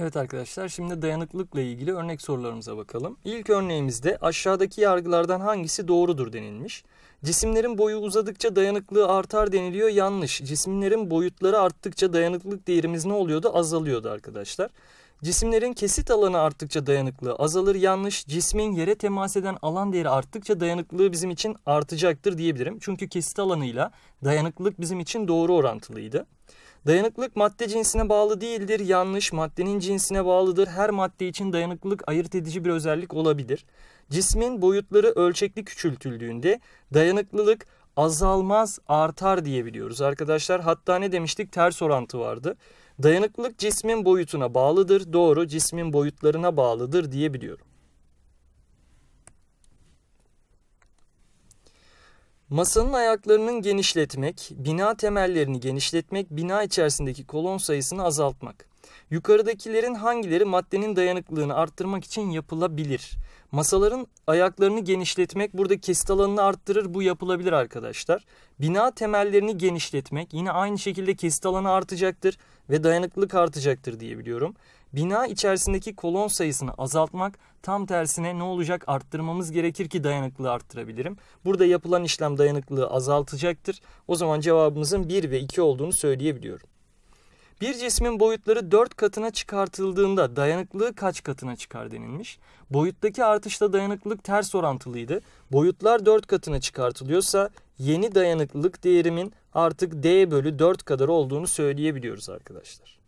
Evet arkadaşlar şimdi dayanıklılıkla ilgili örnek sorularımıza bakalım. İlk örneğimizde aşağıdaki yargılardan hangisi doğrudur denilmiş. Cisimlerin boyu uzadıkça dayanıklılığı artar deniliyor yanlış. Cisimlerin boyutları arttıkça dayanıklılık değerimiz ne oluyordu? Azalıyordu arkadaşlar. Cisimlerin kesit alanı arttıkça dayanıklılığı azalır yanlış. Cismin yere temas eden alan değeri arttıkça dayanıklılığı bizim için artacaktır diyebilirim. Çünkü kesit alanıyla dayanıklılık bizim için doğru orantılıydı. Dayanıklılık madde cinsine bağlı değildir. Yanlış maddenin cinsine bağlıdır. Her madde için dayanıklılık ayırt edici bir özellik olabilir. Cismin boyutları ölçekli küçültüldüğünde dayanıklılık azalmaz artar diyebiliyoruz arkadaşlar. Hatta ne demiştik ters orantı vardı. Dayanıklılık cismin boyutuna bağlıdır. Doğru cismin boyutlarına bağlıdır diyebiliyorum. Masanın ayaklarının genişletmek, bina temellerini genişletmek, bina içerisindeki kolon sayısını azaltmak. Yukarıdakilerin hangileri maddenin dayanıklılığını arttırmak için yapılabilir? Masaların ayaklarını genişletmek burada kesit alanını arttırır bu yapılabilir arkadaşlar. Bina temellerini genişletmek yine aynı şekilde kesit alanı artacaktır ve dayanıklılık artacaktır diye biliyorum. Bina içerisindeki kolon sayısını azaltmak tam tersine ne olacak arttırmamız gerekir ki dayanıklılığı arttırabilirim. Burada yapılan işlem dayanıklılığı azaltacaktır. O zaman cevabımızın 1 ve 2 olduğunu söyleyebiliyorum. Bir cismin boyutları 4 katına çıkartıldığında dayanıklılığı kaç katına çıkar denilmiş. Boyuttaki artışla dayanıklılık ters orantılıydı. Boyutlar 4 katına çıkartılıyorsa yeni dayanıklılık değerimin artık D bölü 4 kadar olduğunu söyleyebiliyoruz arkadaşlar.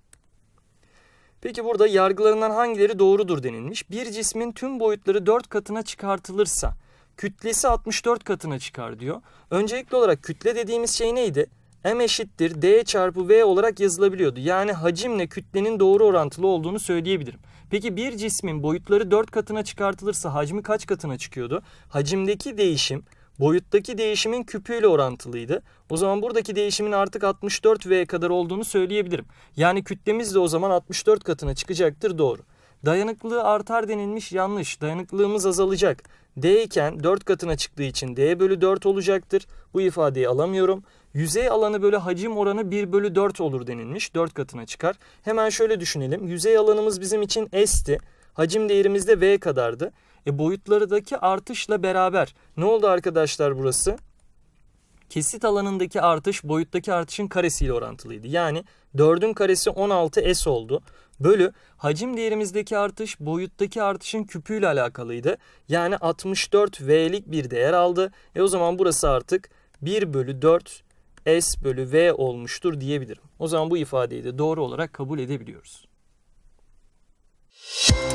Peki burada yargılarından hangileri doğrudur denilmiş. Bir cismin tüm boyutları 4 katına çıkartılırsa kütlesi 64 katına çıkar diyor. Öncelikli olarak kütle dediğimiz şey neydi? m eşittir d çarpı v olarak yazılabiliyordu. Yani hacimle kütlenin doğru orantılı olduğunu söyleyebilirim. Peki bir cismin boyutları 4 katına çıkartılırsa hacmi kaç katına çıkıyordu? Hacimdeki değişim boyuttaki değişimin küpüyle orantılıydı. O zaman buradaki değişimin artık 64V kadar olduğunu söyleyebilirim. Yani kütlemiz de o zaman 64 katına çıkacaktır doğru. Dayanıklılığı artar denilmiş yanlış. Dayanıklılığımız azalacak. D iken 4 katına çıktığı için D bölü 4 olacaktır. Bu ifadeyi alamıyorum. Yüzey alanı böyle hacim oranı 1 bölü 4 olur denilmiş. 4 katına çıkar. Hemen şöyle düşünelim. Yüzey alanımız bizim için S'ti. Hacim değerimiz de V kadardı. E boyutlardaki artışla beraber ne oldu arkadaşlar burası? Kesit alanındaki artış boyuttaki artışın karesiyle orantılıydı. Yani 4'ün karesi 16 S oldu. Bölü hacim değerimizdeki artış boyuttaki artışın küpüyle alakalıydı. Yani 64 V'lik bir değer aldı. E o zaman burası artık 1 bölü 4 S bölü V olmuştur diyebilirim. O zaman bu ifadeyi de doğru olarak kabul edebiliyoruz. Müzik